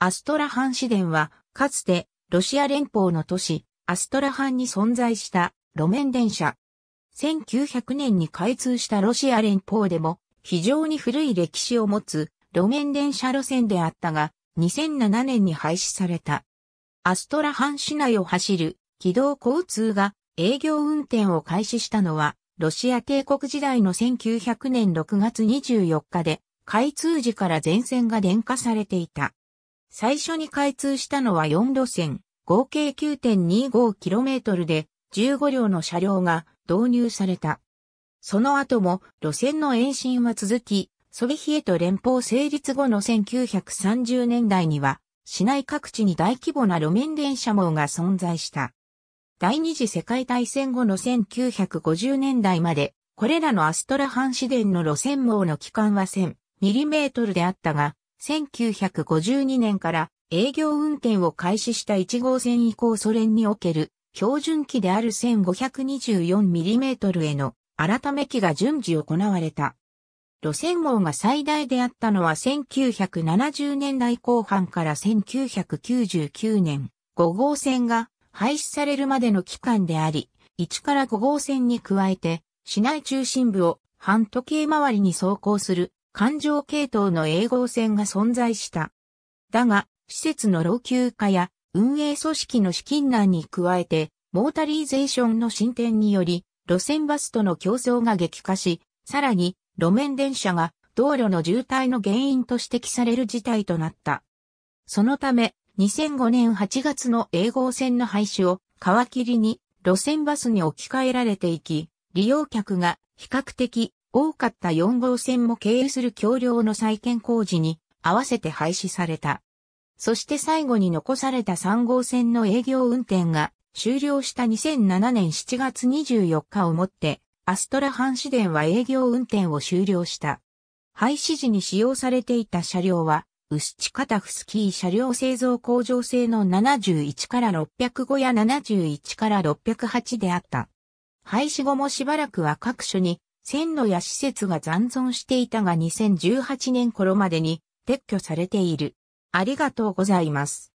アストラハン市電は、かつて、ロシア連邦の都市、アストラハンに存在した路面電車。1900年に開通したロシア連邦でも、非常に古い歴史を持つ路面電車路線であったが、2007年に廃止された。アストラハン市内を走る軌道交通が営業運転を開始したのは、ロシア帝国時代の1900年6月24日で、開通時から全線が電化されていた。最初に開通したのは4路線、合計 9.25km で15両の車両が導入された。その後も路線の延伸は続き、ソビヒエト連邦成立後の1930年代には、市内各地に大規模な路面電車網が存在した。第二次世界大戦後の1950年代まで、これらのアストラハン市電の路線網の期間は1000ミリメートルであったが、1952年から営業運転を開始した1号線以降ソ連における標準機である 1524mm への改め機が順次行われた。路線網が最大であったのは1970年代後半から1999年5号線が廃止されるまでの期間であり、1から5号線に加えて市内中心部を半時計回りに走行する環状系統の英合線が存在した。だが、施設の老朽化や運営組織の資金難に加えて、モータリーゼーションの進展により、路線バスとの競争が激化し、さらに路面電車が道路の渋滞の原因と指摘される事態となった。そのため、2005年8月の英号線の廃止を皮切りに路線バスに置き換えられていき、利用客が比較的多かった4号線も経由する橋梁の再建工事に合わせて廃止された。そして最後に残された3号線の営業運転が終了した2007年7月24日をもって、アストラ阪市電は営業運転を終了した。廃止時に使用されていた車両は、牛地カタフスキー車両製造工場製の71から605や71から608であった。廃止後もしばらくは各所に線路や施設が残存していたが2018年頃までに撤去されている。ありがとうございます。